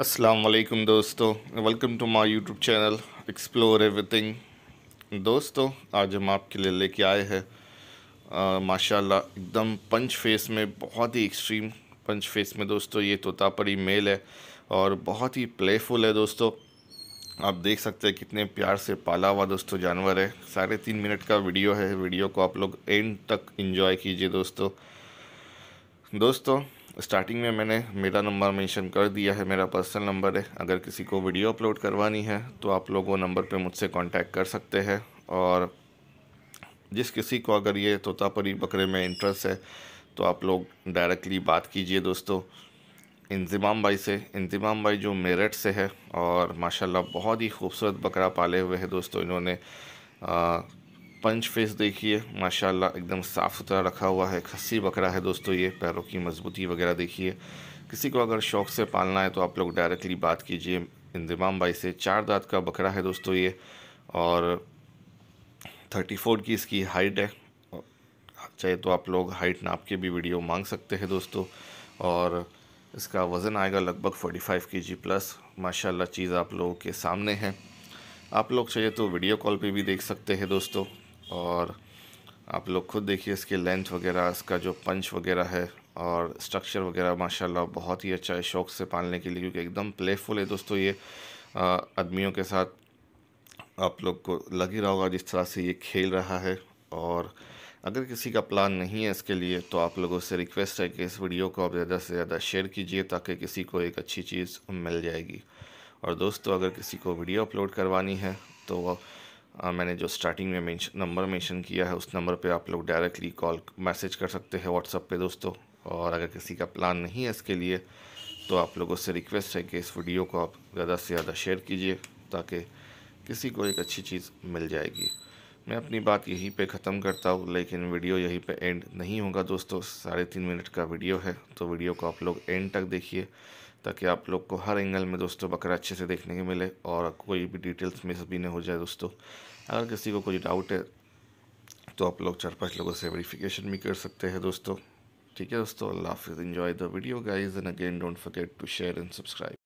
असलकम दोस्तों welcome to my YouTube channel explore everything दोस्तों आज हम आपके लिए लेके आए हैं माशाल्लाह एकदम पंच फेस में बहुत ही एक्सट्रीम पंच फेस में दोस्तों ये तोतापरी मेल है और बहुत ही प्लेफुल है दोस्तों आप देख सकते हैं कितने प्यार से पाला हुआ दोस्तों जानवर है साढ़े तीन मिनट का वीडियो है वीडियो को आप लोग एंड तक इन्जॉय कीजिए दोस्तों दोस्तों स्टार्टिंग में मैंने मेरा नंबर मेंशन कर दिया है मेरा पर्सनल नंबर है अगर किसी को वीडियो अपलोड करवानी है तो आप लोग वो नंबर पे मुझसे कांटेक्ट कर सकते हैं और जिस किसी को अगर ये तोतापरी बकरे में इंटरेस्ट है तो आप लोग डायरेक्टली बात कीजिए दोस्तों इंजमाम भाई से इंजमाम भाई जो मेरठ से है और माशाला बहुत ही खूबसूरत बकरा पाले हुए हैं दोस्तों इन्होंने आ, पंच फेस देखिए माशाल्लाह एकदम साफ़ सुथरा रखा हुआ है खस्सी बकरा है दोस्तों ये पैरों की मजबूती वगैरह देखिए किसी को अगर शौक़ से पालना है तो आप लोग डायरेक्टली बात कीजिए इंतमाम भाई से चार दांत का बकरा है दोस्तों ये और थर्टी फोर की इसकी हाइट है चाहे तो आप लोग हाइट नाप के भी वीडियो मांग सकते हैं दोस्तों और इसका वज़न आएगा लगभग के जी प्लस माशाल्लाह चीज़ आप लोगों के सामने है आप लोग चाहिए तो वीडियो कॉल पे भी देख सकते हैं दोस्तों और आप लोग खुद देखिए इसकी लेंथ वगैरह इसका जो पंच वगैरह है और स्ट्रक्चर वगैरह माशाल्लाह बहुत ही अच्छा है शौक़ से पालने के लिए क्योंकि एकदम प्लेफुल है दोस्तों ये आदमियों के साथ आप लोग को लग ही रहा होगा जिस तरह से ये खेल रहा है और अगर किसी का प्लान नहीं है इसके लिए तो आप लोगों से रिक्वेस्ट है कि इस वीडियो को आप ज़्यादा से ज़्यादा शेयर कीजिए ताकि किसी को एक अच्छी चीज़ मिल जाएगी और दोस्तों अगर किसी को वीडियो अपलोड करवानी है तो मैंने जो स्टार्टिंग में नंबर मेंशन किया है उस नंबर पे आप लोग डायरेक्टली कॉल मैसेज कर सकते हैं व्हाट्सअप पे दोस्तों और अगर किसी का प्लान नहीं है इसके लिए तो आप लोगों से रिक्वेस्ट है कि इस वीडियो को आप ज़्यादा से ज़्यादा शेयर कीजिए ताकि किसी को एक अच्छी चीज़ मिल जाएगी मैं अपनी बात यहीं पे ख़त्म करता हूँ लेकिन वीडियो यहीं पे एंड नहीं होगा दोस्तों साढ़े तीन मिनट का वीडियो है तो वीडियो को आप लोग एंड तक देखिए ताकि आप लोग को हर एंगल में दोस्तों बकरा अच्छे से देखने को मिले और कोई भी डिटेल्स मिस भी नहीं हो जाए दोस्तों अगर किसी को कोई डाउट है तो आप लोग चार पांच लोगों से वेरिफिकेशन भी कर सकते हैं दोस्तों ठीक है दोस्तों अल्लाह हाफिज़ enjoy the video guys and again don't forget to share and subscribe